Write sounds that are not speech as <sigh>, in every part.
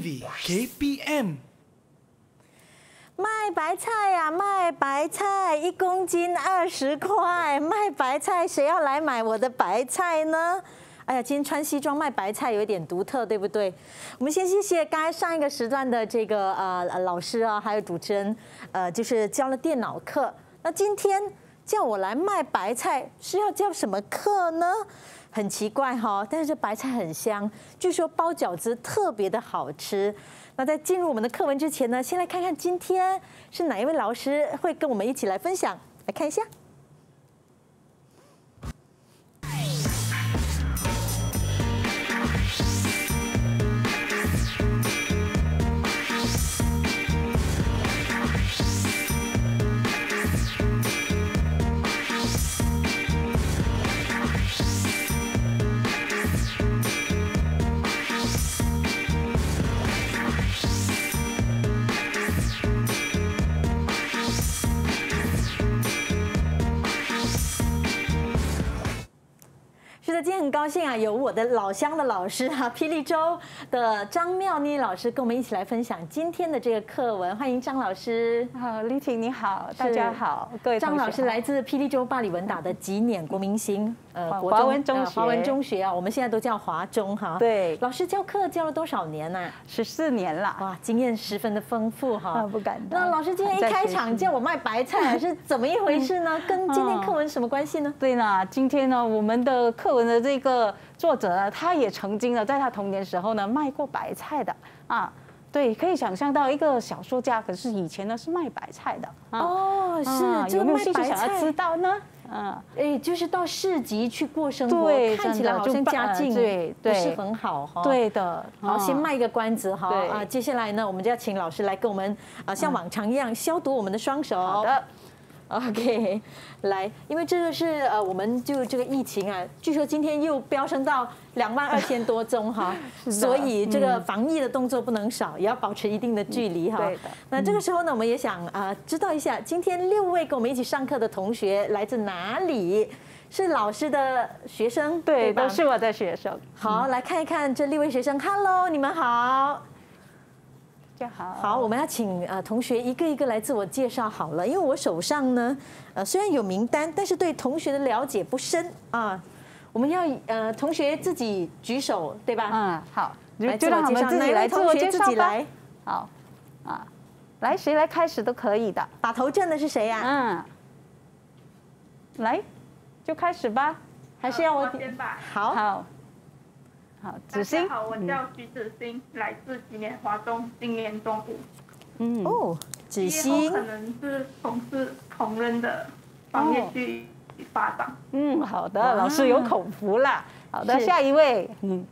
KPM，卖白菜呀，卖白菜，一公斤二十块，卖白菜，谁要来买我的白菜呢？哎呀，今天穿西装卖白菜有一点独特，对不对？我们先谢谢刚才上一个时段的这个啊老师啊，还有主持人，呃，就是教了电脑课。那今天叫我来卖白菜是要教什么课呢？很奇怪哈，但是这白菜很香，据说包饺子特别的好吃。那在进入我们的课文之前呢，先来看看今天是哪一位老师会跟我们一起来分享，来看一下。今天很高兴啊，有我的老乡的老师哈，<laughs> 霹雳州的张妙妮老师跟我们一起来分享今天的这个课文。欢迎张老师。好，丽婷你好，大家好，各位。张老师来自霹雳州巴里文达的吉辇国民星，呃国华文中学，华文中学啊，我们现在都叫华中哈。对，老师教课教了多少年呢？十四年了，哇，经验十分的丰富哈。不敢。那老师今天一开场叫我卖白菜，是怎么一回事呢？<laughs> 跟今天课文什么关系呢？对呢，今天呢，我们的课文。的这个作者，他也曾经呢，在他童年时候呢，卖过白菜的啊。对，可以想象到一个小说家，可是以前呢是卖白菜的。哦，是这个卖白菜，知道呢？嗯，哎，就是到市集去过生活，看起来好像家境对不是很好。对的，好，先卖一个关子哈。啊，接下来呢，我们就要请老师来跟我们啊，像往常一样消毒我们的双手。好的。<laughs> OK，来，因为这个是呃，我们就这个疫情啊，据说今天又飙升到两万二千多宗哈，<laughs> 所以这个防疫的动作不能少，也要保持一定的距离哈。那这个时候呢，我们也想啊，知道一下今天六位跟我们一起上课的同学来自哪里，是老师的学生对都是我的学生。好，来看一看这六位学生，Hello，你们好。好，好，我们要请呃同学一个一个来自我介绍好了，因为我手上呢，呃虽然有名单，但是对同学的了解不深啊。我们要呃同学自己举手对吧？嗯，好，来，坐到台自己来自我介绍吧。好，啊，来谁来开始都可以的，打头阵的是谁呀？嗯，来，就开始吧，还是要我先吧？好。好，子欣。好，我叫徐子欣，来自吉年华中，今年中午。嗯，哦，子欣可能是从事烹饪的方面去发展。嗯，好的，老师有口福了。好的，下一位，嗯，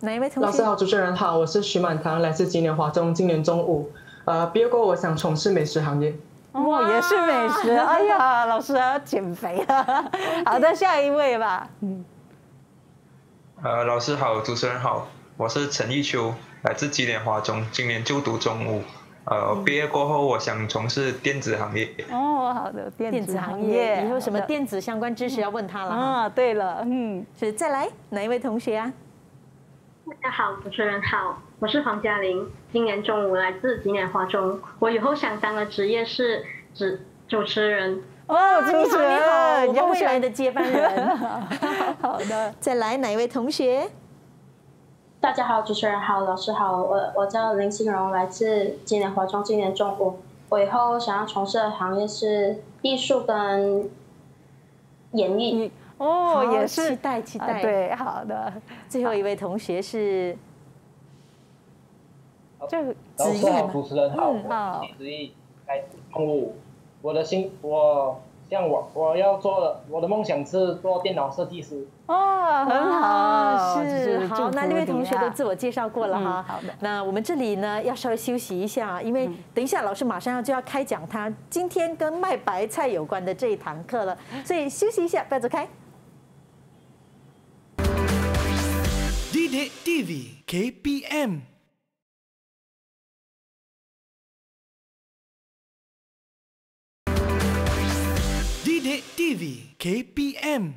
哪一位同学？老师好，主持人好，我是徐满堂，来自吉年华中，今年中午。呃，毕业后我想从事美食行业。哇，也是美食，哎呀，老师要减肥了。好的，下一位吧，嗯。呃，老师好，主持人好，我是陈奕秋，来自今年华中，今年就读中五，呃，毕业过后我想从事电子行业。哦，好的，电子行业，以后什么电子相关知识要问他了。啊，对了，嗯，是再来哪一位同学啊？大家好，主持人好，我是黄嘉玲，今年中五，来自今年华中，我以后想当的职业是执主持人。哦，你好，你好，我们未来的接班人。<laughs> 好的。再来哪一位同学？大家好，主持人好，老师好，我我叫林心荣，来自今年华中今年中午，我以后想要从事的行业是艺术跟演艺。哦，也是，期待期待。对，好的。最后一位同学是，就子义主持人好，子来开始哦。我的心，我向往，我要做我的梦想是做电脑设计师。哦，很好，是好，那六位同学都自我介绍过了哈。好的，那我们这里呢要稍微休息一下，因为等一下老师马上要就要开讲他今天跟卖白菜有关的这一堂课了，所以休息一下，不要走开。D D D V K P M。KPM。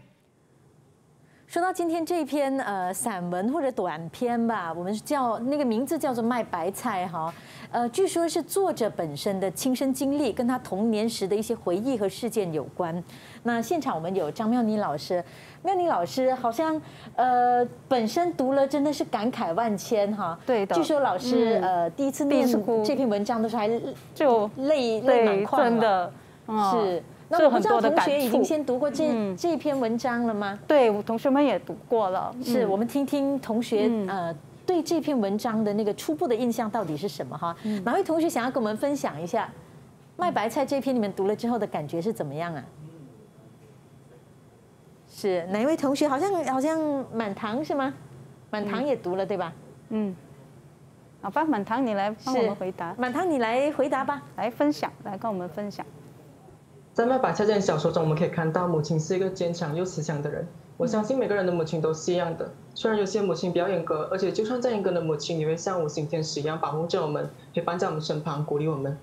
说到今天这篇呃散文或者短篇吧，我们叫那个名字叫做《卖白菜》哈，呃，据说是作者本身的亲身经历，跟他童年时的一些回忆和事件有关。那现场我们有张妙妮老师，妙妮老师好像呃本身读了真的是感慨万千哈，对的。据说老师呃第一次念这篇文章的时候还就泪泪满眶，真的是。那我不知道同学已经先读过这这篇文章了吗？对，同学们也读过了。是我们听听同学呃对这篇文章的那个初步的印象到底是什么哈？哪位同学想要跟我们分享一下《卖白菜》这篇里面读了之后的感觉是怎么样啊？是哪一位同学？好像好像满堂是吗？满堂也读了对吧？嗯。好吧，满堂你来帮我们回答。满堂你来回答吧，来分享，来跟我们分享。在《麦白》这本小说中，我们可以看到母亲是一个坚强又慈祥的人。我相信每个人的母亲都是一样的。虽然有些母亲比较严格，而且就算再严格的母亲，也会像五行天使一样保护着我们，陪伴在我们身旁，鼓励我们。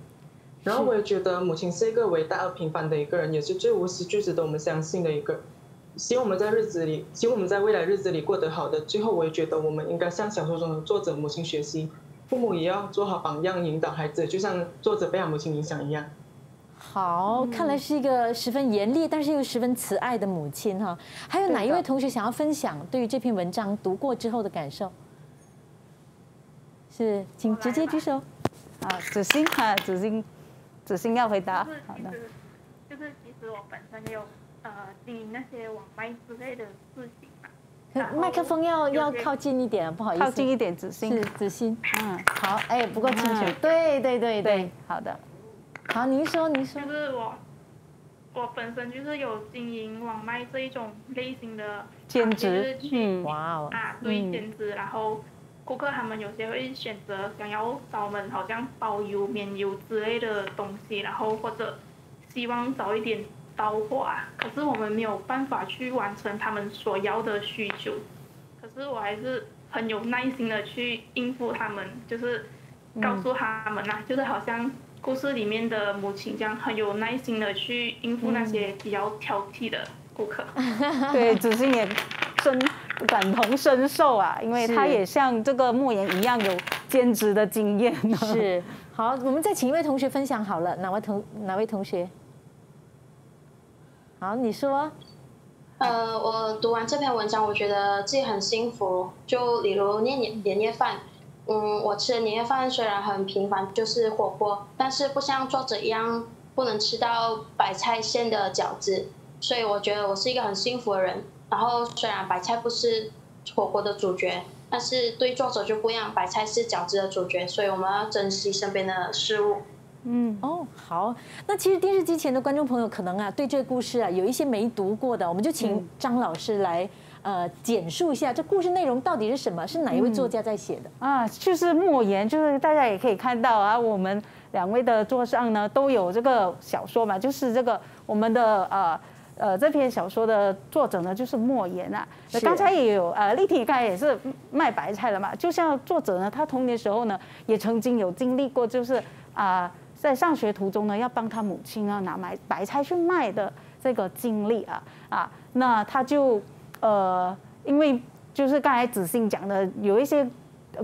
然后，我也觉得母亲是一个伟大而平凡的一个人，也是最无私、最值得我们相信的一个。希望我们在日子里，希望我们在未来日子里过得好的。最后，我也觉得我们应该向小说中的作者母亲学习，父母也要做好榜样，引导孩子，就像作者被他母亲影响一样。好，看来是一个十分严厉，但是又十分慈爱的母亲哈。还有哪一位同学想要分享对于这篇文章读过之后的感受？是，请直接举手。啊，子欣啊，子欣，子欣要回答。好的，就是其实我本身有呃，对那些网麦之类的事情嘛。麦克风要要靠近一点，不好意思，靠近一点，子欣，是子欣。嗯，好，哎，不够清楚。对对对对，好的。好，您说，您说，就是我，我本身就是有经营网卖这一种类型的兼职，哇哦，啊，对兼职，然后顾客他们有些会选择想要找我们，好像包邮、免邮之类的东西，然后或者希望早一点到货，啊，可是我们没有办法去完成他们所要的需求，可是我还是很有耐心的去应付他们，就是告诉他们呐，就是好像。故事里面的母亲这样很有耐心的去应付那些比较挑剔的顾客。<laughs> 对，子欣也深感同身受啊，因为他也像这个莫言一样有兼职的经验。是，好，我们再请一位同学分享好了，哪位同哪位同学？好，你说。呃，我读完这篇文章，我觉得自己很幸福，就例如年年年夜饭。嗯，我吃的年夜饭虽然很平凡，就是火锅，但是不像作者一样不能吃到白菜馅的饺子，所以我觉得我是一个很幸福的人。然后虽然白菜不是火锅的主角，但是对作者就不一样，白菜是饺子的主角，所以我们要珍惜身边的事物。嗯，哦，好，那其实电视机前的观众朋友可能啊，对这个故事啊有一些没读过的，我们就请张老师来。呃，简述一下这故事内容到底是什么？是哪一位作家在写的啊？就是莫言，就是大家也可以看到啊，我们两位的桌上呢都有这个小说嘛，就是这个我们的呃呃这篇小说的作者呢就是莫言啊。那刚才也有呃立体派也是卖白菜的嘛，就像作者呢，他童年时候呢也曾经有经历过，就是啊在上学途中呢要帮他母亲呢拿买白菜去卖的这个经历啊啊，那他就。呃，因为就是刚才子信讲的，有一些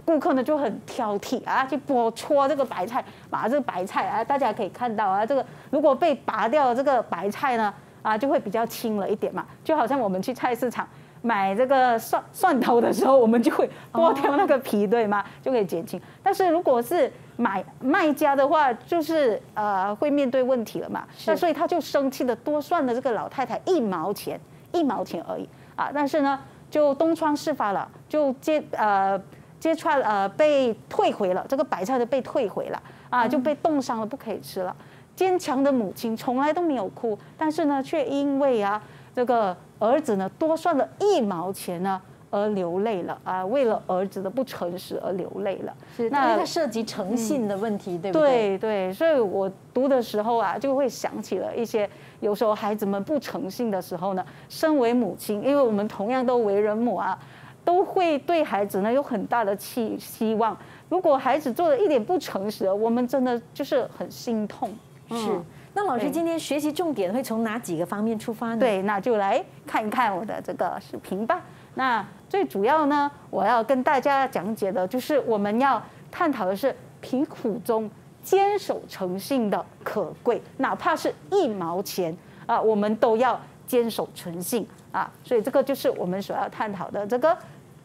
顾客呢就很挑剔啊，就剥搓这个白菜，把这个白菜啊，大家可以看到啊，这个如果被拔掉这个白菜呢，啊，就会比较轻了一点嘛，就好像我们去菜市场买这个蒜蒜头的时候，我们就会剥掉那个皮，对吗？就可以减轻。但是如果是买卖家的话，就是呃，会面对问题了嘛，那所以他就生气的多算了这个老太太一毛钱，一毛钱而已。啊！但是呢，就东窗事发了，就揭呃揭穿呃被退回了，这个白菜都被退回了啊，就被冻伤了，不可以吃了。坚强的母亲从来都没有哭，但是呢，却因为啊这个儿子呢多算了一毛钱呢。而流泪了啊！为了儿子的不诚实而流泪了，是，那这个涉及诚信的问题，对不对？对对，所以我读的时候啊，就会想起了一些。有时候孩子们不诚信的时候呢，身为母亲，因为我们同样都为人母啊，都会对孩子呢有很大的期希望。如果孩子做的一点不诚实，我们真的就是很心痛。是。那老师今天学习重点会从哪几个方面出发呢？对，那就来看一看我的这个视频吧。那最主要呢，我要跟大家讲解的就是我们要探讨的是贫苦中坚守诚信的可贵，哪怕是一毛钱啊，我们都要坚守诚信啊。所以这个就是我们所要探讨的这个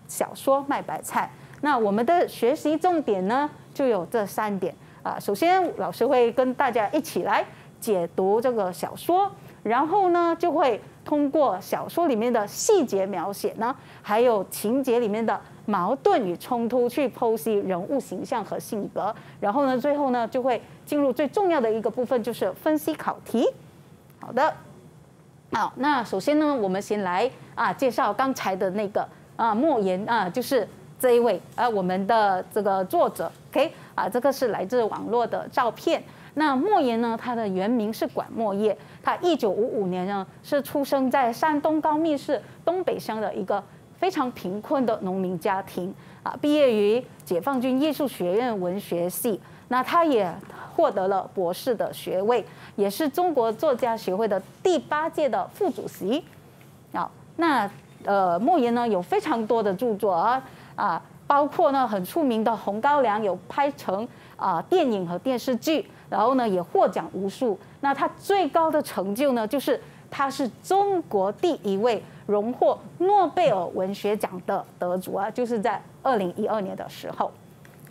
小说《卖白菜》。那我们的学习重点呢，就有这三点啊。首先，老师会跟大家一起来解读这个小说，然后呢，就会。通过小说里面的细节描写呢，还有情节里面的矛盾与冲突去剖析人物形象和性格，然后呢，最后呢就会进入最重要的一个部分，就是分析考题。好的，好，那首先呢，我们先来啊介绍刚才的那个啊莫言啊，就是这一位啊我们的这个作者。OK，啊这个是来自网络的照片。那莫言呢？他的原名是管莫业，他一九五五年呢是出生在山东高密市东北乡的一个非常贫困的农民家庭啊。毕业于解放军艺术学院文学系，那他也获得了博士的学位，也是中国作家协会的第八届的副主席。好，那呃莫言呢有非常多的著作啊啊，包括呢很出名的《红高粱》有拍成啊电影和电视剧。然后呢，也获奖无数。那他最高的成就呢，就是他是中国第一位荣获诺贝尔文学奖的得主啊，就是在二零一二年的时候。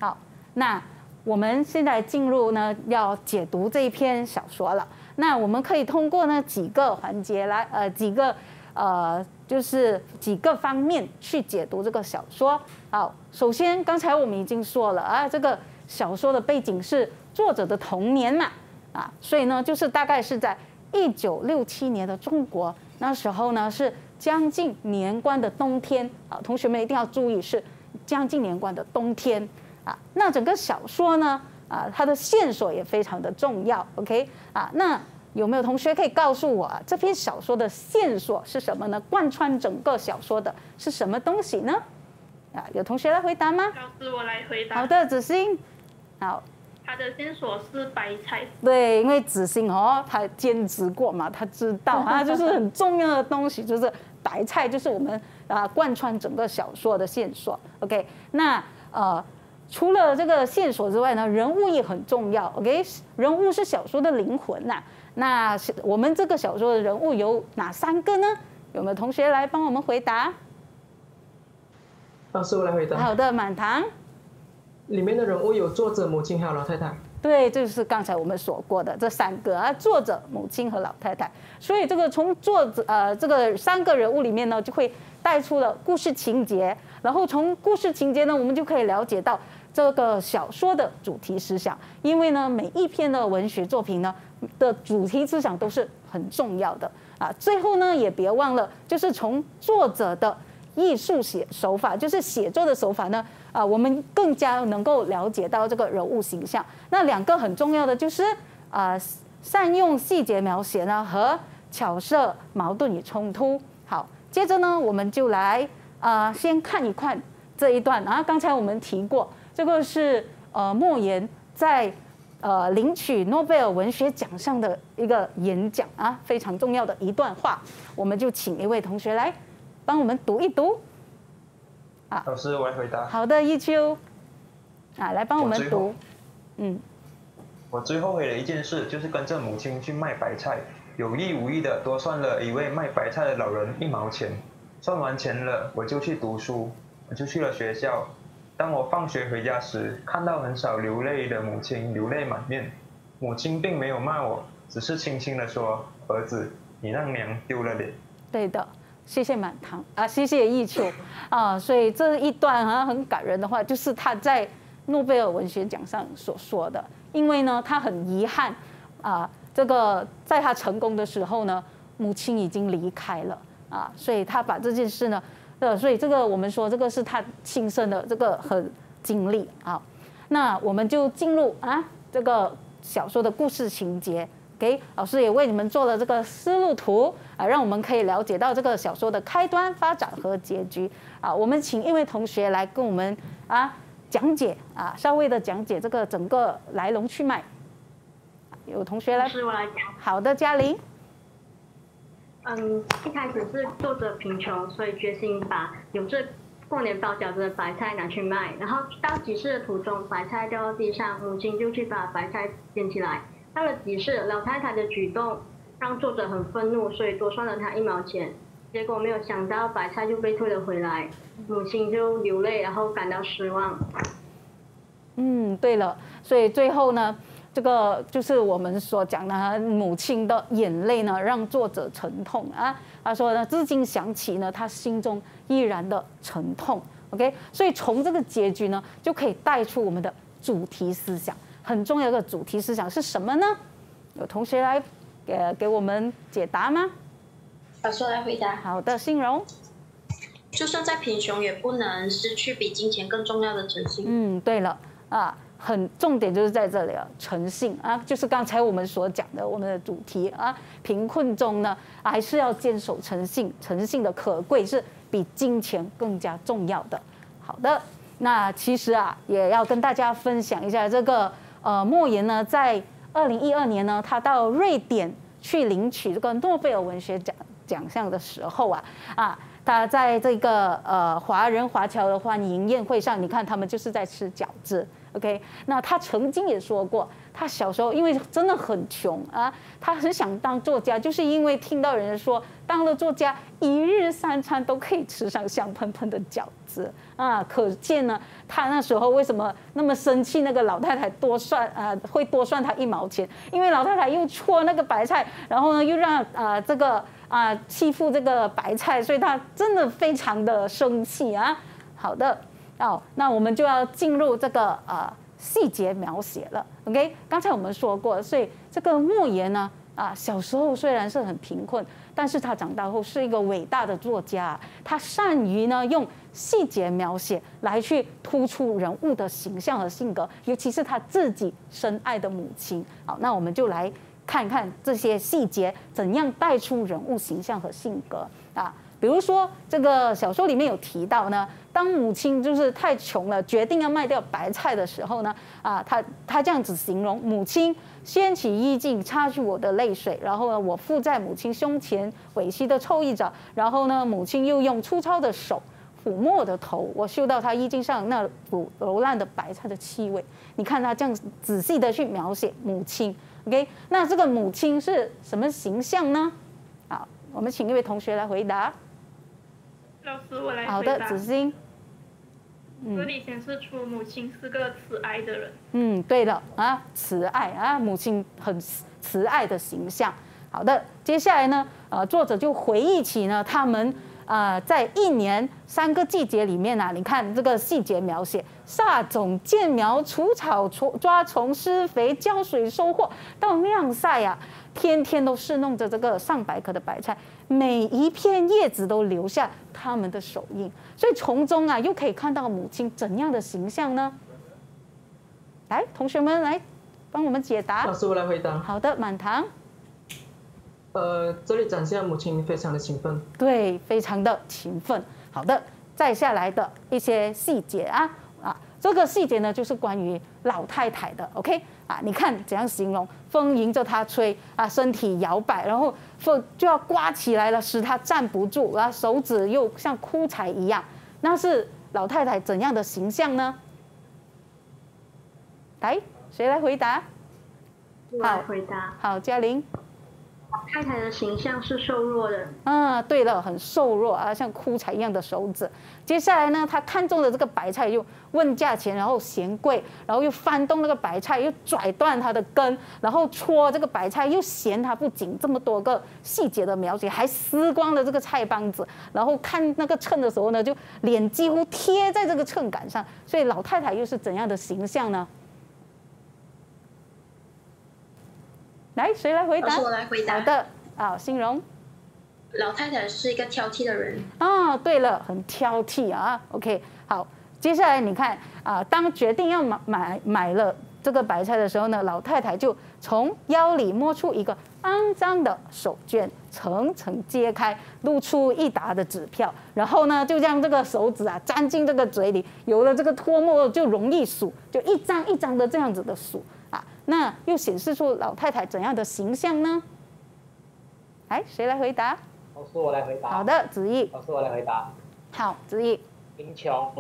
好，那我们现在进入呢，要解读这一篇小说了。那我们可以通过呢几个环节来，呃，几个呃，就是几个方面去解读这个小说。好，首先刚才我们已经说了啊，这个小说的背景是。作者的童年嘛，啊，所以呢，就是大概是在一九六七年的中国，那时候呢是将近年关的冬天啊。同学们一定要注意，是将近年关的冬天啊。那整个小说呢，啊，它的线索也非常的重要，OK，啊，那有没有同学可以告诉我这篇小说的线索是什么呢？贯穿整个小说的是什么东西呢？啊，有同学来回答吗？老师，我来回答。好的，子欣，好。它的线索是白菜。对，因为子欣哦，他兼职过嘛，他知道啊，就是很重要的东西，就是白菜，就是我们啊贯穿整个小说的线索。OK，那呃，除了这个线索之外呢，人物也很重要。OK，人物是小说的灵魂呐。那我们这个小说的人物有哪三个呢？有没有同学来帮我们回答？老师我来回答。好的，满堂。里面的人物有作者、母亲还有老太太。对，就是刚才我们所过的这三个啊，作者、母亲和老太太。所以这个从作者呃这个三个人物里面呢，就会带出了故事情节，然后从故事情节呢，我们就可以了解到这个小说的主题思想。因为呢，每一篇的文学作品呢的主题思想都是很重要的啊。最后呢，也别忘了，就是从作者的。艺术写手法就是写作的手法呢啊，我们更加能够了解到这个人物形象。那两个很重要的就是啊，善用细节描写呢和巧设矛盾与冲突。好，接着呢，我们就来啊，先看一看这一段啊。刚才我们提过，这个是呃莫言在呃领取诺贝尔文学奖上的一个演讲啊，非常重要的一段话。我们就请一位同学来。帮我们读一读，啊！老师，我来回答。好的，一秋，啊，来帮我们读，嗯。我最后悔的一件事，就是跟着母亲去卖白菜，有意无意的多算了，一位卖白菜的老人一毛钱。算完钱了，我就去读书，我就去了学校。当我放学回家时，看到很少流泪的母亲流泪满面。母亲并没有骂我，只是轻轻的说：“儿子，你让娘丢了脸。”对的。谢谢满堂啊，谢谢忆秋 <laughs> 啊，所以这一段好像很感人的话，就是他在诺贝尔文学奖上所说的。因为呢，他很遗憾啊，这个在他成功的时候呢，母亲已经离开了啊，所以他把这件事呢，呃，所以这个我们说这个是他亲身的这个很经历啊。那我们就进入啊，这个小说的故事情节。给老师也为你们做了这个思路图啊，让我们可以了解到这个小说的开端、发展和结局啊。我们请一位同学来跟我们啊讲解啊，稍微的讲解这个整个来龙去脉。有同学来，老师我来讲。好的，嘉玲。嗯，一开始是作者贫穷，所以决心把有这过年包饺子的白菜拿去卖。然后到集市的途中，白菜掉到地上，母亲就去把白菜捡起来。到了集市，老太太的举动让作者很愤怒，所以多算了她一毛钱。结果没有想到白菜就被退了回来，母亲就流泪，然后感到失望。嗯，对了，所以最后呢，这个就是我们所讲的母亲的眼泪呢，让作者沉痛啊。他说呢，至今想起呢，他心中依然的沉痛。OK，所以从这个结局呢，就可以带出我们的主题思想。很重要的主题思想是什么呢？有同学来给给我们解答吗？啊，说来回答。好的，信荣。就算再贫穷，也不能失去比金钱更重要的诚信。嗯，对了，啊，很重点就是在这里啊，诚信啊，就是刚才我们所讲的我们的主题啊，贫困中呢还是要坚守诚信，诚信的可贵是比金钱更加重要的。好的，那其实啊，也要跟大家分享一下这个。呃，莫言呢，在二零一二年呢，他到瑞典去领取这个诺贝尔文学奖奖项的时候啊，啊，他在这个呃华人华侨的欢迎宴会上，你看他们就是在吃饺子，OK？那他曾经也说过。他小时候因为真的很穷啊，他很想当作家，就是因为听到人家说当了作家一日三餐都可以吃上香喷喷的饺子啊。可见呢，他那时候为什么那么生气？那个老太太多算啊，会多算他一毛钱，因为老太太又戳那个白菜，然后呢又让啊这个啊欺负这个白菜，所以他真的非常的生气啊。好的，哦，那我们就要进入这个呃细节描写了。OK，刚才我们说过，所以这个莫言呢，啊，小时候虽然是很贫困，但是他长大后是一个伟大的作家。他善于呢用细节描写来去突出人物的形象和性格，尤其是他自己深爱的母亲。好，那我们就来看看这些细节怎样带出人物形象和性格啊。比如说，这个小说里面有提到呢，当母亲就是太穷了，决定要卖掉白菜的时候呢，啊，他他这样子形容母亲掀起衣襟擦去我的泪水，然后呢，我附在母亲胸前委屈的抽泣着，然后呢，母亲又用粗糙的手抚摸我的头，我嗅到她衣襟上那股柔烂的白菜的气味。你看他这样仔细的去描写母亲。OK，那这个母亲是什么形象呢？好，我们请一位同学来回答。老师，我来好的，子欣。这里显示出母亲是个慈爱的人。嗯，对的啊，慈爱啊，母亲很慈爱的形象。好的，接下来呢，呃，作者就回忆起呢，他们啊，在一年三个季节里面啊，你看这个细节描写：撒种、建苗、除草、除抓虫、施肥、浇水、收获到晾晒啊，天天都侍弄着这个上百棵的白菜。每一片叶子都留下他们的手印，所以从中啊，又可以看到母亲怎样的形象呢？来，同学们来帮我们解答。老师，我来回答。好的，满堂。呃，这里展现母亲非常的勤奋。对，非常的勤奋。好的，再下来的一些细节啊啊，这个细节呢，就是关于老太太的。OK，啊，你看怎样形容？风迎着她吹啊，身体摇摆，然后。就就要刮起来了，使他站不住，然后手指又像枯柴一样，那是老太太怎样的形象呢？来，谁来回答？我回答。好，嘉玲。太太的形象是瘦弱的，嗯，对了，很瘦弱啊，像枯柴一样的手指。接下来呢，他看中的这个白菜又问价钱，然后嫌贵，然后又翻动那个白菜，又拽断它的根，然后戳这个白菜，又嫌它不紧。这么多个细节的描写，还撕光了这个菜帮子，然后看那个秤的时候呢，就脸几乎贴在这个秤杆上。所以老太太又是怎样的形象呢？来，谁来回答？我来回答。好的，啊，新荣，老太太是一个挑剔的人。啊，对了，很挑剔啊。OK，好，接下来你看啊，当决定要买买买了这个白菜的时候呢，老太太就从腰里摸出一个肮脏的手绢，层层揭开，露出一沓的纸票，然后呢，就将这个手指啊粘进这个嘴里，有了这个脱墨就容易数，就一张一张的这样子的数。那又显示出老太太怎样的形象呢？哎，谁来回答？老师，我来回答。好的，子毅。老师，我来回答。好，子毅。贫穷。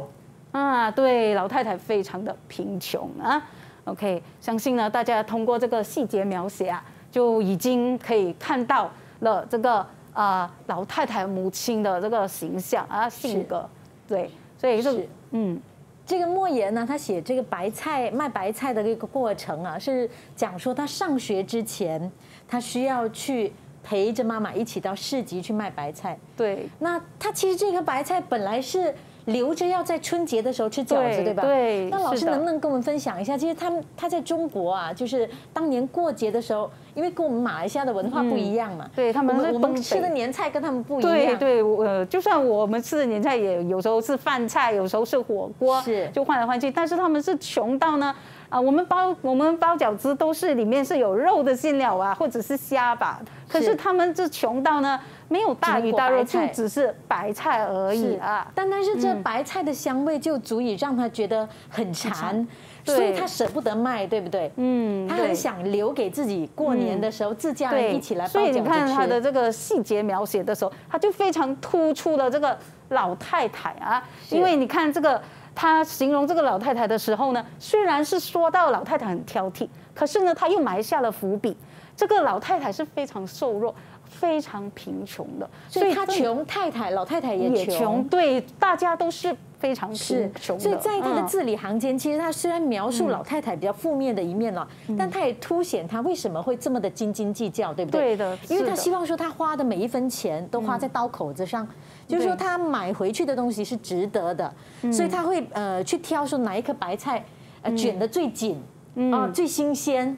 啊，对，老太太非常的贫穷啊。OK，相信呢，大家通过这个细节描写啊，就已经可以看到了这个啊老太太母亲的这个形象啊性格。对，所以是嗯。这个莫言呢，他写这个白菜卖白菜的这个过程啊，是讲说他上学之前，他需要去陪着妈妈一起到市集去卖白菜。对，那他其实这棵白菜本来是。留着要在春节的时候吃饺子，对吧？那老师能不能跟我们分享一下？其实他们他在中国啊，就是当年过节的时候，因为跟我们马来西亚的文化不一样嘛，对他们我们吃的年菜跟他们不一样。对对，呃，就算我们吃的年菜，也有时候是饭菜，有时候是火锅，是就换来换去。但是他们是穷到呢。啊，我们包我们包饺子都是里面是有肉的馅料啊，或者是虾吧。可是他们这穷到呢，没有大鱼大肉，就只是白菜而已啊。单单是这白菜的香味就足以让他觉得很馋，所以他舍不得卖，对不对？嗯，他很想留给自己过年的时候，自家人一起来包饺子所以你看他的这个细节描写的时候，他就非常突出了这个老太太啊，因为你看这个。他形容这个老太太的时候呢，虽然是说到老太太很挑剔，可是呢，他又埋下了伏笔。这个老太太是非常瘦弱、非常贫穷的，所以她穷，太太、老太太也穷，对，大家都是非常穷。所以，在他的字里行间，其实他虽然描述老太太比较负面的一面了，但他也凸显他为什么会这么的斤斤计较，对不对？对的，因为他希望说他花的每一分钱都花在刀口子上。就是说，他买回去的东西是值得的，所以他会呃去挑说哪一颗白菜呃卷的最紧啊，最新鲜。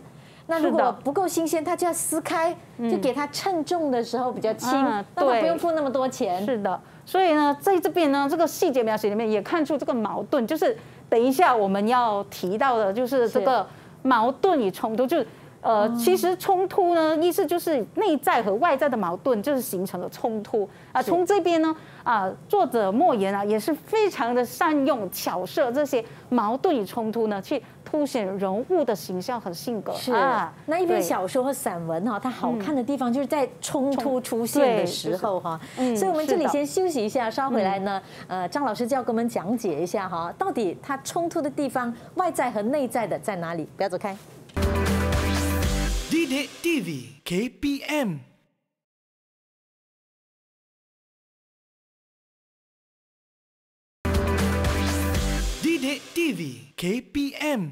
那如果不够新鲜，他就要撕开，就给他称重的时候比较轻，那他不用付那么多钱。是的，所以呢，在这边呢，这个细节描写里面也看出这个矛盾，就是等一下我们要提到的，就是这个矛盾与冲突，就。呃，其实冲突呢，意思就是内在和外在的矛盾，就是形成了冲突啊。从这边呢，啊，作者莫言啊，也是非常的善用巧设这些矛盾与冲突呢，去凸显人物的形象和性格啊。那一篇小说和散文哈，它好看的地方就是在冲突出现的时候哈。所以我们这里先休息一下，稍回来呢，呃，张老师就要给我们讲解一下哈，到底它冲突的地方，外在和内在的在哪里？不要走开。d TV KPM。d TV KPM。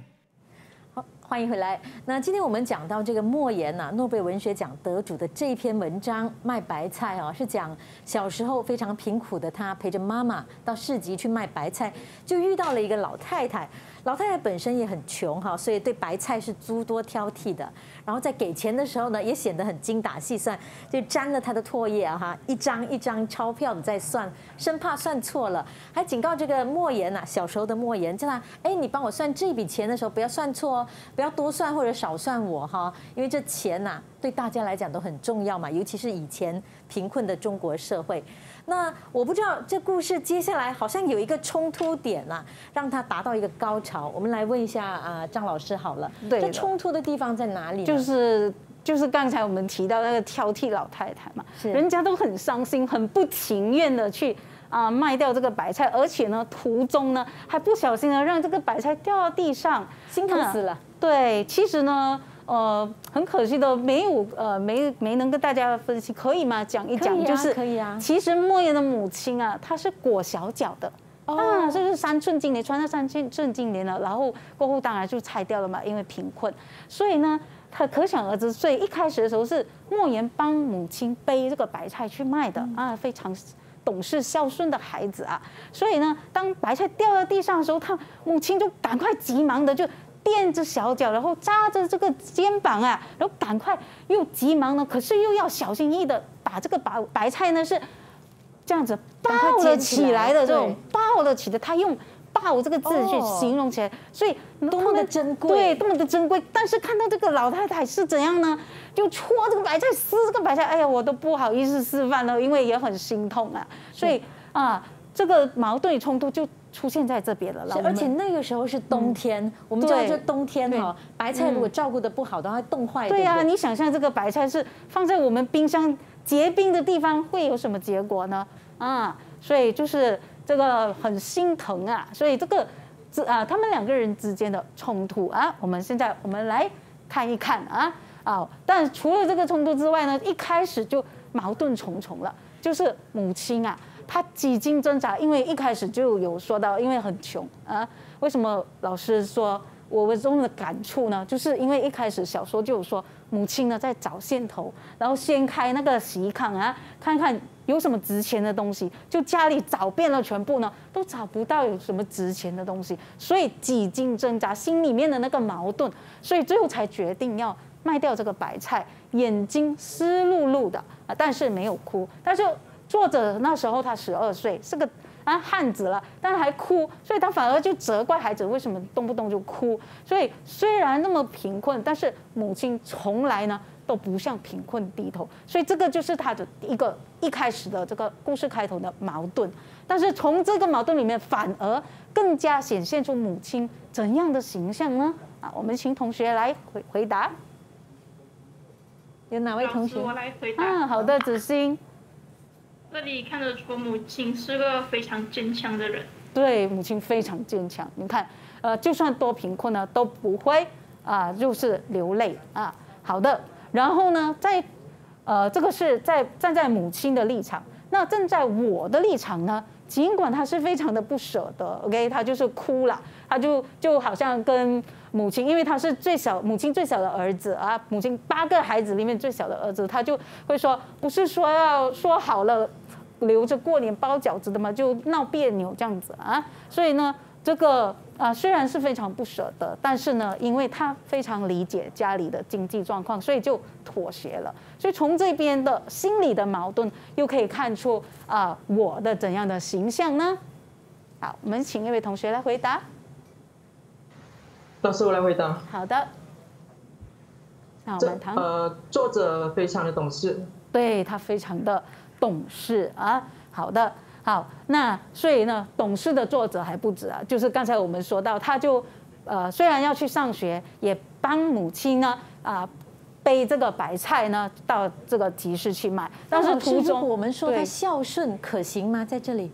好，欢迎回来。那今天我们讲到这个莫言呐，诺贝尔文学奖得主的这篇文章《卖白菜》啊，是讲小时候非常贫苦的他陪着妈妈到市集去卖白菜，就遇到了一个老太太。老太太本身也很穷哈，所以对白菜是诸多挑剔的。然后在给钱的时候呢，也显得很精打细算，就沾了他的唾液哈，一张一张钞票在算，生怕算错了，还警告这个莫言呐，小时候的莫言，叫他哎，你帮我算这笔钱的时候不要算错，不要多算或者少算我哈，因为这钱呐对大家来讲都很重要嘛，尤其是以前贫困的中国社会。那我不知道这故事接下来好像有一个冲突点啊，让它达到一个高潮。我们来问一下啊，张老师好了，这冲突的地方在哪里？就是就是刚才我们提到那个挑剔老太太嘛，人家都很伤心、很不情愿的去啊卖掉这个白菜，而且呢，途中呢还不小心呢让这个白菜掉到地上，心疼死了。对，其实呢。呃，很可惜的，没有呃，没没能跟大家分析，可以吗？讲一讲，就是可以啊。其实莫言的母亲啊，她是裹小脚的啊，就是三寸金莲，穿上三寸金莲了，然后过后当然就拆掉了嘛，因为贫困。所以呢，他可想而知，所以一开始的时候是莫言帮母亲背这个白菜去卖的啊，非常懂事孝顺的孩子啊。所以呢，当白菜掉到地上的时候，他母亲就赶快急忙的就。垫着小脚，然后扎着这个肩膀啊，然后赶快又急忙呢，可是又要小心翼翼的把这个白白菜呢是这样子抱了起来的这种抱了起来，他用“抱”这个字去形容起来，所以多么的珍贵，对，多么的珍贵。但是看到这个老太太是怎样呢？就戳这个白菜，撕这个白菜，哎呀，我都不好意思示范了，因为也很心痛啊。所以啊，这个矛盾冲突就。出现在这边了，而且那个时候是冬天，我们叫做冬天哈，白菜如果照顾得不好的话，冻坏对呀，你想象这个白菜是放在我们冰箱结冰的地方，会有什么结果呢？啊，所以就是这个很心疼啊，所以这个之啊，他们两个人之间的冲突啊，我们现在我们来看一看啊啊，但除了这个冲突之外呢，一开始就矛盾重重了，就是母亲啊。他几经挣扎，因为一开始就有说到，因为很穷啊。为什么老师说我们中的感触呢？就是因为一开始小说就有说，母亲呢在找线头，然后掀开那个席炕啊，看看有什么值钱的东西。就家里找遍了全部呢，都找不到有什么值钱的东西，所以几经挣扎，心里面的那个矛盾，所以最后才决定要卖掉这个白菜，眼睛湿漉漉的啊，但是没有哭，但是。作者那时候他十二岁，是个啊汉子了，但是还哭，所以他反而就责怪孩子为什么动不动就哭。所以虽然那么贫困，但是母亲从来呢都不向贫困低头。所以这个就是他的一个一开始的这个故事开头的矛盾。但是从这个矛盾里面，反而更加显现出母亲怎样的形象呢？啊，我们请同学来回回答。有哪位同学？我来回答。嗯，好的，子欣。这里看得出母亲是个非常坚强的人，对，母亲非常坚强。你看，呃，就算多贫困呢，都不会啊，就是流泪啊。好的，然后呢，在呃，这个是在站在母亲的立场，那站在我的立场呢，尽管他是非常的不舍得，OK，他就是哭了，他就就好像跟母亲，因为他是最小，母亲最小的儿子啊，母亲八个孩子里面最小的儿子，他就会说，不是说要说好了。留着过年包饺子的嘛，就闹别扭这样子啊，所以呢，这个啊虽然是非常不舍得，但是呢，因为他非常理解家里的经济状况，所以就妥协了。所以从这边的心理的矛盾，又可以看出啊我的怎样的形象呢？好，我们请那位同学来回答。老师，我来回答。好的。那我们谈。呃，作者非常的懂事。对他非常的。懂事啊，好的，好，那所以呢，懂事的作者还不止啊，就是刚才我们说到，他就，呃，虽然要去上学，也帮母亲呢啊背这个白菜呢到这个集市去卖，但是途中我们说他孝顺可行吗？在这里，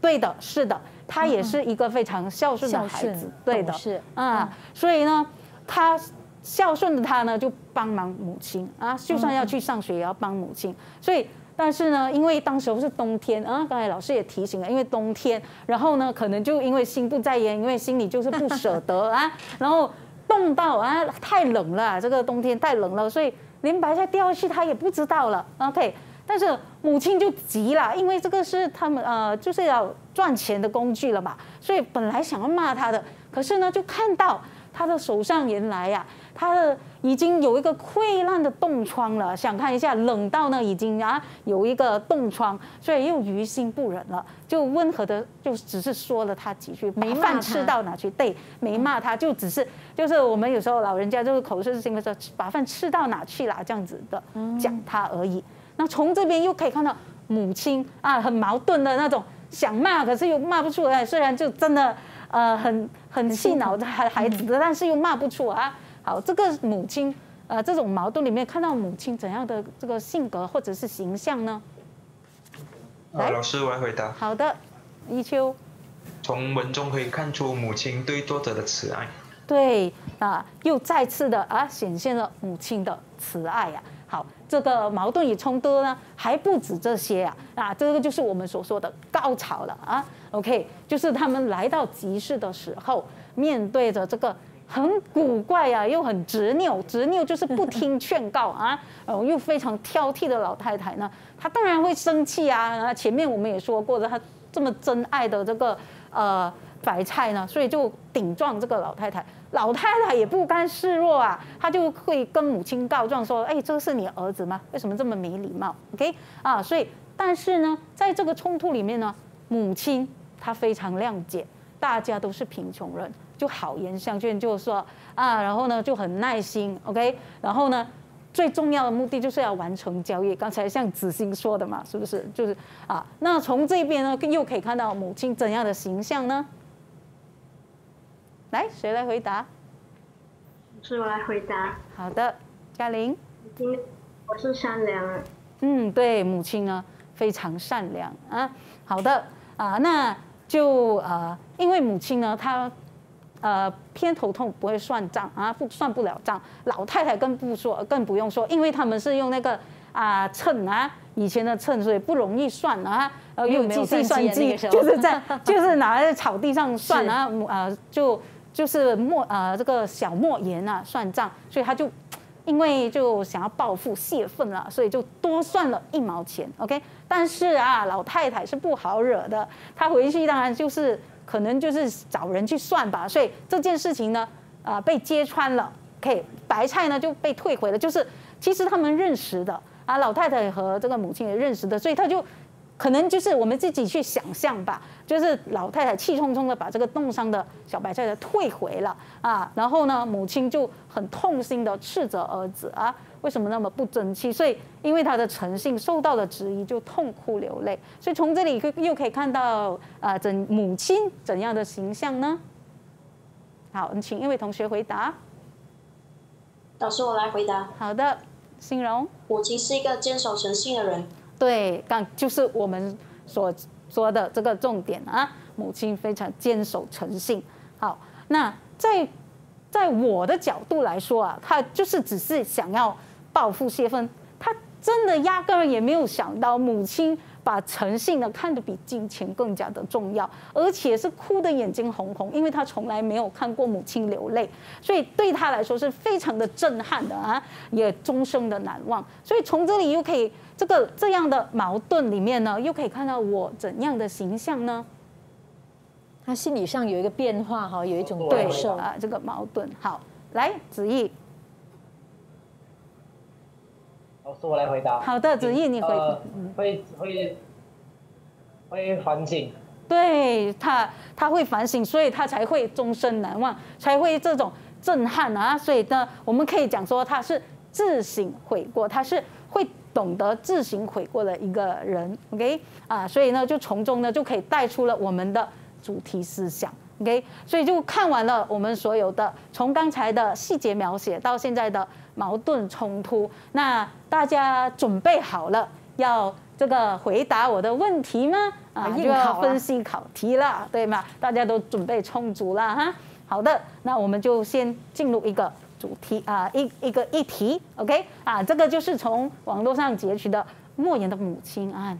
对的，是的，他也是一个非常孝顺的孩子，对的，是啊，所以呢，他孝顺的他呢就帮忙母亲啊，就算要去上学也要帮母亲，所以。但是呢，因为当时候是冬天啊，刚才老师也提醒了，因为冬天，然后呢，可能就因为心不在焉，因为心里就是不舍得啊，<laughs> 然后冻到啊，太冷了，这个冬天太冷了，所以连白菜掉下去他也不知道了，OK。但是母亲就急了，因为这个是他们呃就是要赚钱的工具了嘛，所以本来想要骂他的，可是呢，就看到他的手上原来呀。他的已经有一个溃烂的冻疮了，想看一下冷到呢，已经啊有一个冻疮，所以又于心不忍了，就温和的就只是说了他几句，没饭吃到哪去，对，没骂他，就只是就是我们有时候老人家就是口是心非说把饭吃到哪去了这样子的讲他而已。那从这边又可以看到母亲啊很矛盾的那种，想骂可是又骂不出来，虽然就真的呃很很气恼的孩子，但是又骂不出啊。好，这个母亲，呃，这种矛盾里面看到母亲怎样的这个性格或者是形象呢？来，老师，我来回答。好的，一秋。从文中可以看出母亲对作者的慈爱。对啊，又再次的啊，显现了母亲的慈爱呀。好，这个矛盾与冲突呢，还不止这些啊啊，这个就是我们所说的高潮了啊。OK，就是他们来到集市的时候，面对着这个。很古怪啊，又很执拗，执拗就是不听劝告啊，然 <laughs> 后又非常挑剔的老太太呢，她当然会生气啊。那前面我们也说过的，她这么真爱的这个呃白菜呢，所以就顶撞这个老太太。老太太也不甘示弱啊，她就会跟母亲告状说：“哎，这是你儿子吗？为什么这么没礼貌？”OK 啊，所以但是呢，在这个冲突里面呢，母亲她非常谅解，大家都是贫穷人。就好言相劝，就是说啊，然后呢就很耐心，OK，然后呢最重要的目的就是要完成交易。刚才像子欣说的嘛，是不是？就是啊，那从这边呢又可以看到母亲怎样的形象呢？来，谁来回答？是我来回答。好的，嘉玲。母亲，我是善良。嗯，对，母亲呢非常善良啊。好的啊，那就啊，因为母亲呢她。呃，偏头痛不会算账啊，算不了账。老太太更不说，更不用说，因为他们是用那个啊秤啊，以前的秤，所以不容易算啊。没有计算机 <laughs> 就是在 <laughs> 就是拿在草地上算啊，呃就就是莫啊这个小莫言啊算账，所以他就因为就想要报复泄愤了，所以就多算了一毛钱。OK，但是啊，老太太是不好惹的，她回去当然就是。可能就是找人去算吧，所以这件事情呢，啊被揭穿了，OK，白菜呢就被退回了。就是其实他们认识的啊，老太太和这个母亲也认识的，所以他就可能就是我们自己去想象吧。就是老太太气冲冲的把这个冻伤的小白菜的退回了啊，然后呢，母亲就很痛心的斥责儿子啊。为什么那么不争气？所以因为他的诚信受到了质疑，就痛哭流泪。所以从这里可又可以看到啊，怎母亲怎样的形象呢？好，请一位同学回答。老师，我来回答。好的，欣荣，母亲是一个坚守诚信的人。对，刚就是我们所说的这个重点啊，母亲非常坚守诚信。好，那在在我的角度来说啊，他就是只是想要。报复泄愤，他真的压根儿也没有想到，母亲把诚信呢看得比金钱更加的重要，而且是哭得眼睛红红，因为他从来没有看过母亲流泪，所以对他来说是非常的震撼的啊，也终生的难忘。所以从这里又可以这个这样的矛盾里面呢，又可以看到我怎样的形象呢？他心理上有一个变化哈，有一种对设啊，这个矛盾。好，来子毅。是我来回答。好的，子毅，你回。会会会反省。对他，他会反省，所以他才会终身难忘，才会这种震撼啊！所以呢，我们可以讲说他是自省悔过，他是会懂得自省悔过的一个人。OK，啊，所以呢，就从中呢就可以带出了我们的主题思想。OK，所以就看完了我们所有的，从刚才的细节描写到现在的。矛盾冲突，那大家准备好了要这个回答我的问题吗？啊，一要分析考题了，对吗？大家都准备充足了哈。好的，那我们就先进入一个主题啊，一一个议题，OK，啊，这个就是从网络上截取的。莫言的母亲啊，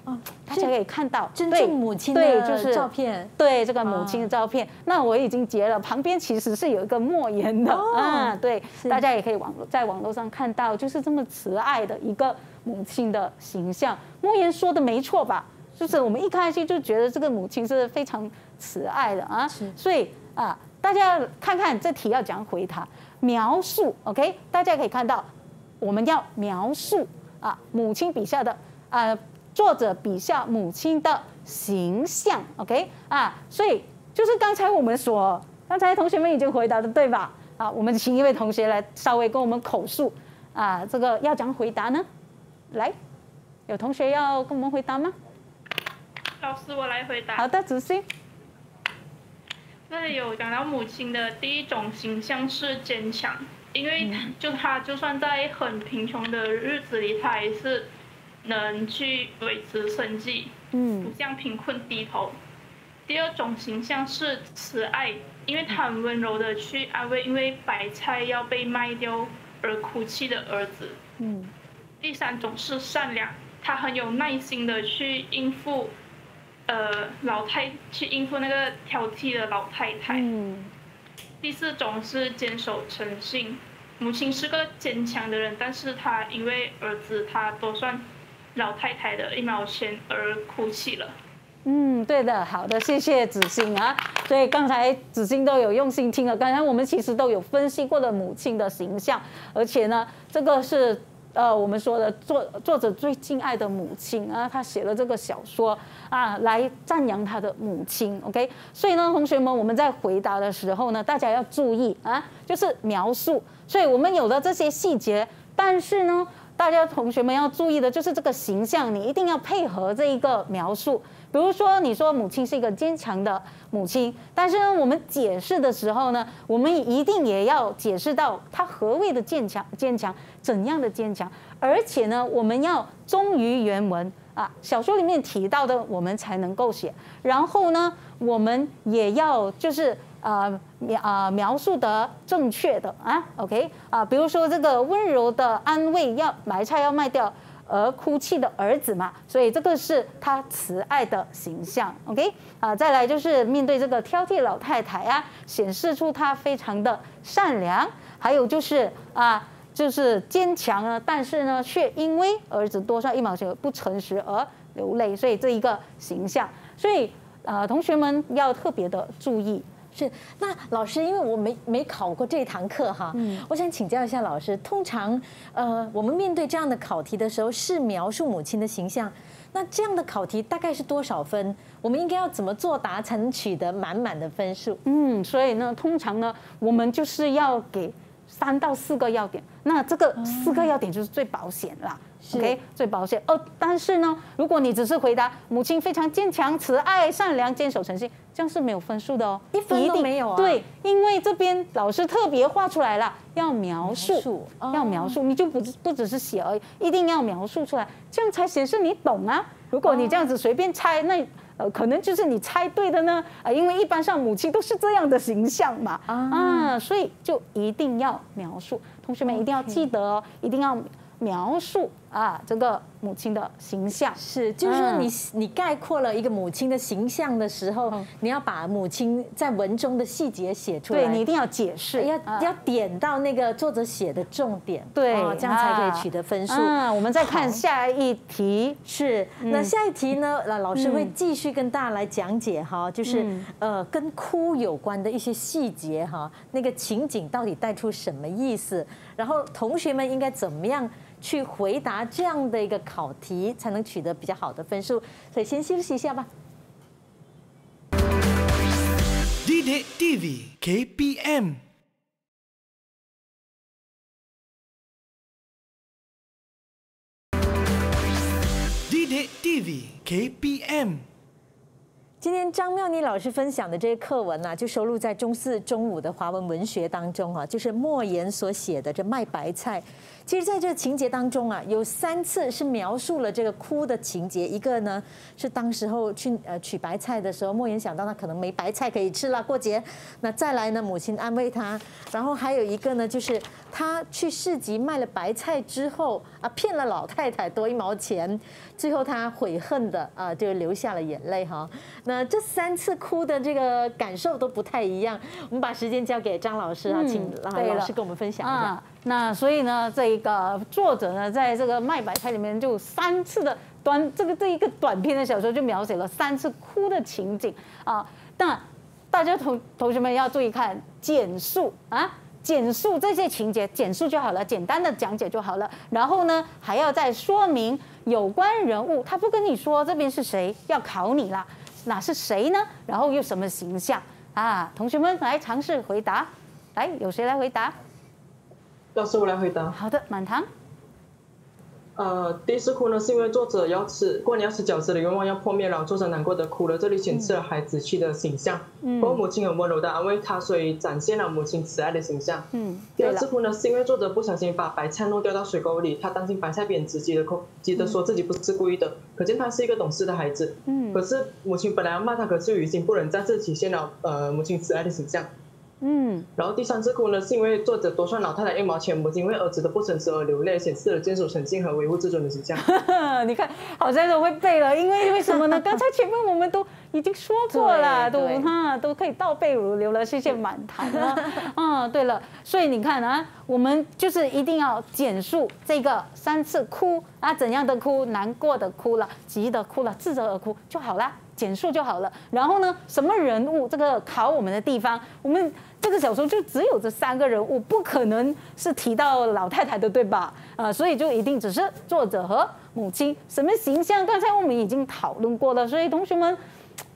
大家可以看到，对母亲的照片，对这个母亲的照片。那我已经截了，旁边其实是有一个莫言的啊，对，大家也可以网，在网络上看到，就是这么慈爱的一个母亲的形象。莫言说的没错吧？就是我们一开始就觉得这个母亲是非常慈爱的啊，所以啊，大家看看这题要怎样回答描述，OK，大家可以看到，我们要描述。啊，母亲笔下的，呃，作者笔下母亲的形象，OK，啊，所以就是刚才我们所，刚才同学们已经回答的对吧？啊，我们请一位同学来稍微跟我们口述，啊，这个要怎样回答呢？来，有同学要跟我们回答吗？老师，我来回答。好的，子欣。那有讲到母亲的第一种形象是坚强。因为就他，就算在很贫穷的日子里，他还是能去维持生计，嗯，不向贫困低头。第二种形象是慈爱，因为他很温柔的去安慰因为白菜要被卖掉而哭泣的儿子，嗯。第三种是善良，他很有耐心的去应付，呃，老太去应付那个挑剔的老太太，嗯。第四种是坚守诚信。母亲是个坚强的人，但是她因为儿子，她多算老太太的一毛钱而哭泣了。嗯，对的，好的，谢谢子欣啊。所以刚才子欣都有用心听了。刚才我们其实都有分析过了母亲的形象，而且呢，这个是。呃，我们说的作作者最敬爱的母亲啊，他写了这个小说啊，来赞扬他的母亲。OK，所以呢，同学们我们在回答的时候呢，大家要注意啊，就是描述。所以我们有了这些细节，但是呢。大家同学们要注意的就是这个形象，你一定要配合这一个描述。比如说，你说母亲是一个坚强的母亲，但是呢，我们解释的时候呢，我们一定也要解释到她何谓的坚强，坚强怎样的坚强，而且呢，我们要忠于原文啊，小说里面提到的我们才能够写。然后呢，我们也要就是。呃描啊描述的正确的啊，OK 啊，比如说这个温柔的安慰要白菜要卖掉而哭泣的儿子嘛，所以这个是他慈爱的形象，OK 啊，再来就是面对这个挑剔老太太啊，显示出他非常的善良，还有就是啊就是坚强啊，但是呢却因为儿子多算一毛钱不诚实而流泪，所以这一个形象，所以呃同学们要特别的注意。是，那老师，因为我没没考过这堂课哈，我想请教一下老师，通常，呃，我们面对这样的考题的时候，是描述母亲的形象，那这样的考题大概是多少分？我们应该要怎么作答才能取得满满的分数？嗯，所以呢，通常呢，我们就是要给三到四个要点，那这个四个要点就是最保险了。OK，最保险哦。但是呢，如果你只是回答母亲非常坚强、慈爱、善良、坚守诚信，这样是没有分数的哦，一分都没有。对，因为这边老师特别画出来了，要描述，要描述，你就不不只是写而已，一定要描述出来，这样才显示你懂啊。如果你这样子随便猜，那呃，可能就是你猜对的呢啊，因为一般上母亲都是这样的形象嘛啊，所以就一定要描述。同学们一定要记得，哦，一定要描述。啊，这个母亲的形象是，就是说你你概括了一个母亲的形象的时候，你要把母亲在文中的细节写出来，对你一定要解释，要要点到那个作者写的重点，对，这样才可以取得分数。嗯，我们再看下一题是，那下一题呢，那老师会继续跟大家来讲解哈，就是呃跟哭有关的一些细节哈，那个情景到底带出什么意思，然后同学们应该怎么样？去回答这样的一个考题，才能取得比较好的分数。所以先休息一下吧。d d v k B m d d v k B m 今天张妙妮老师分享的这些课文呢，就收录在中四、中五的华文文学当中啊，就是莫言所写的这《卖白菜》。其实，在这个情节当中啊，有三次是描述了这个哭的情节。一个呢是当时候去呃取白菜的时候，莫言想到他可能没白菜可以吃了过节，那再来呢母亲安慰他，然后还有一个呢就是他去市集卖了白菜之后啊骗了老太太多一毛钱，最后他悔恨的啊就流下了眼泪哈。那这三次哭的这个感受都不太一样。我们把时间交给张老师啊，请老师跟我们分享一下。那所以呢，这一个作者呢，在这个卖白菜里面，就三次的短这个这一个短篇的小说，就描写了三次哭的情景啊。那大家同同学们要注意看简述啊，简述这些情节，简述就好了，简单的讲解就好了。然后呢，还要再说明有关人物，他不跟你说这边是谁，要考你啦，哪是谁呢？然后又什么形象啊？同学们来尝试回答，来，有谁来回答？老师，我来回答。好的，满堂。呃，第一次哭呢，是因为作者要吃过年要吃饺子的愿望要破灭了，作者难过的哭了，这里显示了孩子气的形象。嗯。过母亲很温柔的安慰他，所以展现了母亲慈爱的形象。嗯。第二次哭呢，是因为作者不小心把白菜弄掉到水沟里，他担心白菜贬值，急得哭，急得说自己不是故意的，可见他是一个懂事的孩子。嗯。可是母亲本来要骂他，可是已经不能再次体现了呃母亲慈爱的形象。嗯，然后第三次哭呢，是因为作者多算老太太一毛钱，母亲为儿子的不诚实而流泪，显示了坚守诚信和维护自尊的形象。<laughs> 你看，好像都会背了，因为为什么呢？<laughs> 刚才前面我们都已经说过了，都哈都可以倒背如流了，谢谢满堂了。嗯，<laughs> 对了，所以你看啊，我们就是一定要简述这个三次哭啊，怎样的哭，难过的哭了，急的哭了，自责而哭就好了。简述就好了。然后呢，什么人物？这个考我们的地方，我们这个小说就只有这三个人物，不可能是提到老太太的，对吧？啊，所以就一定只是作者和母亲。什么形象？刚才我们已经讨论过了，所以同学们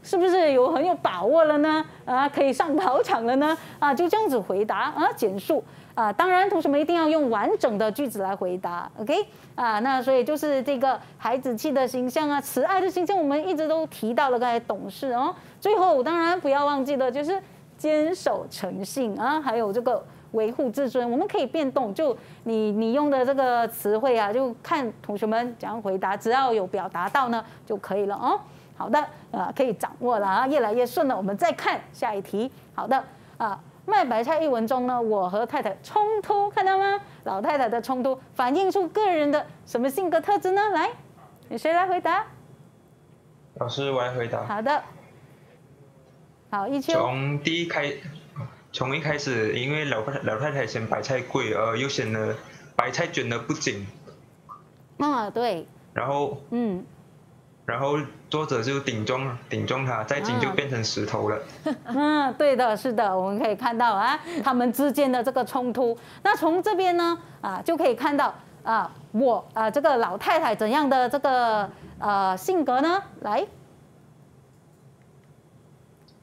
是不是有很有把握了呢？啊，可以上考场了呢？啊，就这样子回答啊，简述。啊，当然，同学们一定要用完整的句子来回答，OK？啊，那所以就是这个孩子气的形象啊，慈爱的形象，我们一直都提到了。刚才懂事哦，最后当然不要忘记了，就是坚守诚信啊，还有这个维护自尊，我们可以变动，就你你用的这个词汇啊，就看同学们怎样回答，只要有表达到呢就可以了哦。好的，呃，可以掌握了，啊，越来越顺了。我们再看下一题，好的，啊。《卖白菜》一文中呢，我和太太冲突，看到吗？老太太的冲突反映出个人的什么性格特质呢？来，你谁来回答？老师，我来回答。好的。好，一千。从第一开，从一开始，因为老老太太嫌白菜贵，呃，又显得白菜卷的不紧。啊，对。然后。嗯。然后。作者就顶撞，顶撞他，再紧就变成石头了。<laughs> 嗯，对的，是的，我们可以看到啊，他们之间的这个冲突。那从这边呢，啊，就可以看到啊，我啊，这个老太太怎样的这个呃性格呢？来，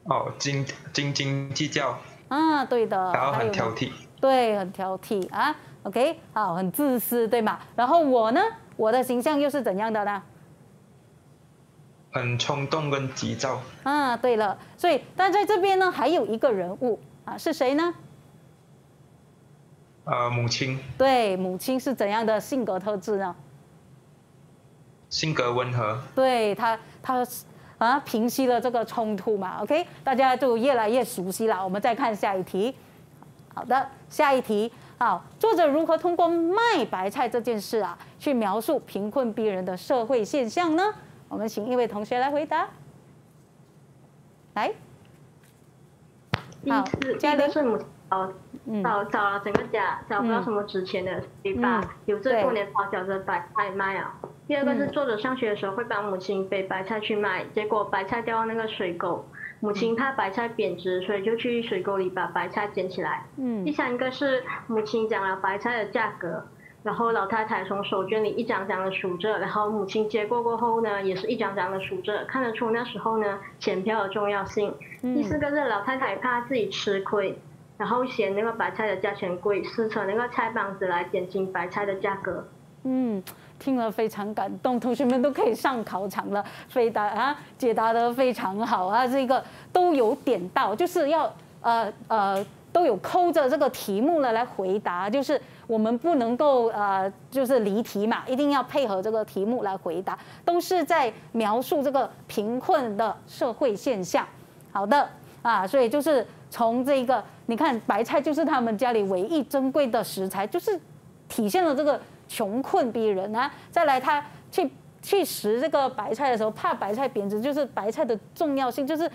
哦，斤斤斤计较。啊，对的。然后很挑剔。对，很挑剔啊。OK，啊，很自私，对吗？然后我呢，我的形象又是怎样的呢？很冲动跟急躁。啊，对了，所以但在这边呢，还有一个人物啊，是谁呢？呃，母亲。对，母亲是怎样的性格特质呢？性格温和。对他，他啊，平息了这个冲突嘛。OK，大家就越来越熟悉了。我们再看下一题。好的，下一题。好，作者如何通过卖白菜这件事啊，去描述贫困逼人的社会现象呢？我们请一位同学来回答，来。第一次，家里是母。哦，嗯，找找了整个家，找不到什么值钱的。第八，有这过年包饺子，白菜卖啊。第二个是作者上学的时候会帮母亲背白菜去卖，结果白菜掉到那个水沟，母亲怕白菜贬值，所以就去水沟里把白菜捡起来。嗯。第三个是母亲讲了白菜的价格。然后老太太从手绢里一张张的数着，然后母亲接过过后呢，也是一张张的数着，看得出那时候呢，钱票的重要性。第四个是老太太怕自己吃亏，然后嫌那个白菜的价钱贵，撕扯那个菜帮子来减轻白菜的价格。嗯，听了非常感动，同学们都可以上考场了，回答啊，解答得非常好啊，这个都有点到，就是要呃呃。都有扣着这个题目了来回答，就是我们不能够呃，就是离题嘛，一定要配合这个题目来回答，都是在描述这个贫困的社会现象。好的啊，所以就是从这个，你看白菜就是他们家里唯一珍贵的食材，就是体现了这个穷困逼人啊。再来，他去去食这个白菜的时候，怕白菜贬值，就是白菜的重要性就是。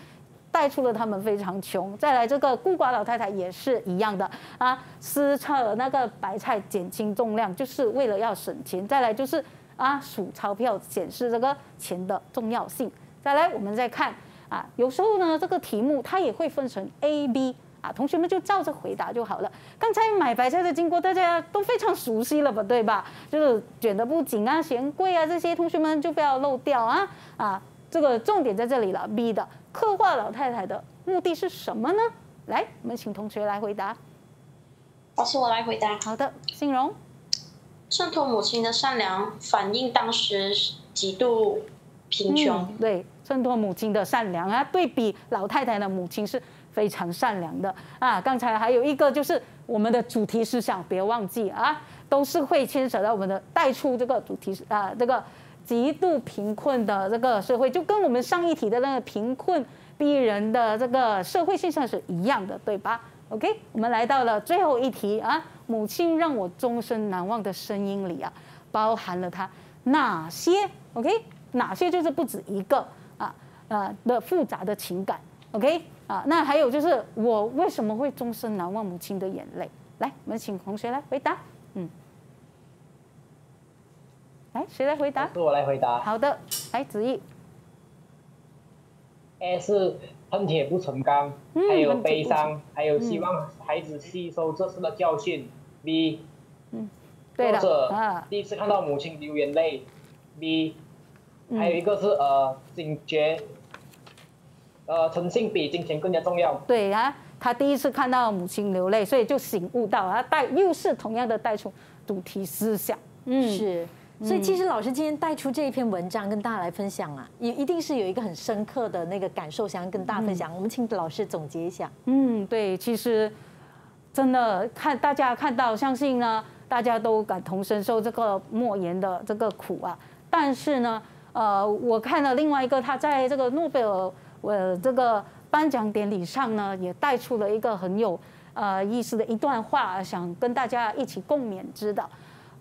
带出了他们非常穷，再来这个孤寡老太太也是一样的啊，撕扯那个白菜减轻重量，就是为了要省钱。再来就是啊，数钞票显示这个钱的重要性。再来我们再看啊，有时候呢这个题目它也会分成 A、B 啊，同学们就照着回答就好了。刚才买白菜的经过大家都非常熟悉了吧，对吧？就是卷得不紧啊，嫌贵啊这些，同学们就不要漏掉啊啊。这个重点在这里了。B 的刻画老太太的目的是什么呢？来，我们请同学来回答。老师，我来回答。好的，欣荣。衬托母亲的善良，反映当时极度贫穷。对，衬托母亲的善良啊，对比老太太的母亲是非常善良的啊。刚才还有一个就是我们的主题思想，别忘记啊，都是会牵扯到我们的带出这个主题啊，这个。极度贫困的这个社会，就跟我们上一题的那个贫困逼人的这个社会现象是一样的，对吧？OK，我们来到了最后一题啊。母亲让我终身难忘的声音里啊，包含了他哪些？OK，哪些就是不止一个啊啊的复杂的情感？OK 啊，那还有就是我为什么会终身难忘母亲的眼泪？来，我们请同学来回答。嗯。来，谁来回答？是我来回答。好的，来子怡。A 是恨铁不成钢，还有悲伤，还有希望孩子吸收这次的教训。B，嗯，对的，第一次看到母亲流眼泪。B，还有一个是呃警觉，呃诚信比金钱更加重要。对啊，他第一次看到母亲流泪，所以就醒悟到啊，带又是同样的带出主题思想。嗯，是。所以其实老师今天带出这一篇文章跟大家来分享啊，也一定是有一个很深刻的那个感受，想要跟大家分享。我们请老师总结一下。嗯，对，其实真的看大家看到，相信呢大家都感同身受这个莫言的这个苦啊。但是呢，呃，我看到另外一个他在这个诺贝尔呃这个颁奖典礼上呢，也带出了一个很有呃意思的一段话，想跟大家一起共勉之的。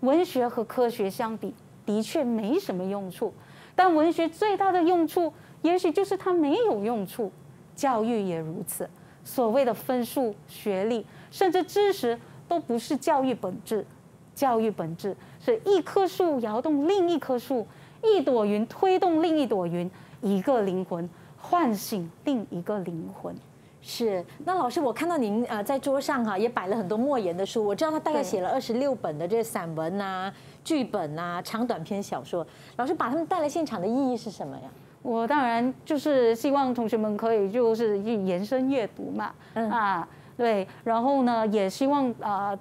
文学和科学相比，的确没什么用处，但文学最大的用处，也许就是它没有用处。教育也如此，所谓的分数、学历，甚至知识，都不是教育本质。教育本质是一棵树摇动另一棵树，一朵云推动另一朵云，一个灵魂唤醒另一个灵魂。是，那老师，我看到您呃在桌上哈也摆了很多莫言的书，我知道他大概写了二十六本的这些散文啊、剧本啊、长短篇小说。老师把他们带来现场的意义是什么呀？我当然就是希望同学们可以就是去延伸阅读嘛，啊，对，然后呢也希望啊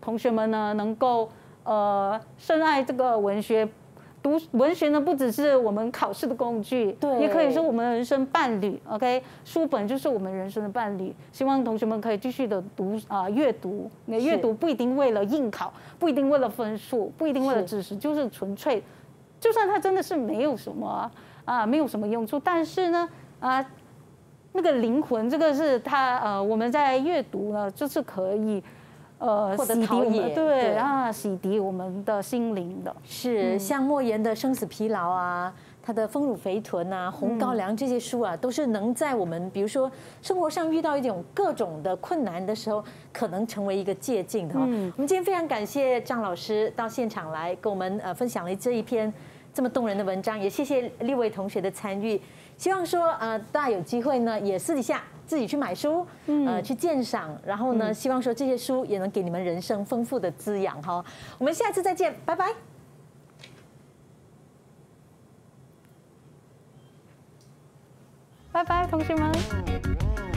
同学们呢能够呃深爱这个文学。读文学呢，不只是我们考试的工具，对，也可以说我们人生伴侣。OK，书本就是我们人生的伴侣。希望同学们可以继续的读啊，阅读。阅读不一定为了应考，不一定为了分数，不一定为了知识，就是纯粹。就算它真的是没有什么啊，没有什么用处，但是呢，啊，那个灵魂，这个是他呃，我们在阅读呢，就是可以。呃，洗涤对啊，洗涤我们的心灵的。是，像莫言的《生死疲劳》啊，他的《丰乳肥臀》啊，《红高粱》这些书啊，都是能在我们比如说生活上遇到一种各种的困难的时候，可能成为一个借鉴的。我们今天非常感谢张老师到现场来跟我们呃分享了这一篇这么动人的文章，也谢谢六位同学的参与。希望说呃大家有机会呢也私底下。自己去买书，呃，去鉴赏，然后呢，希望说这些书也能给你们人生丰富的滋养哈。我们下次再见，拜拜，拜拜，同学们。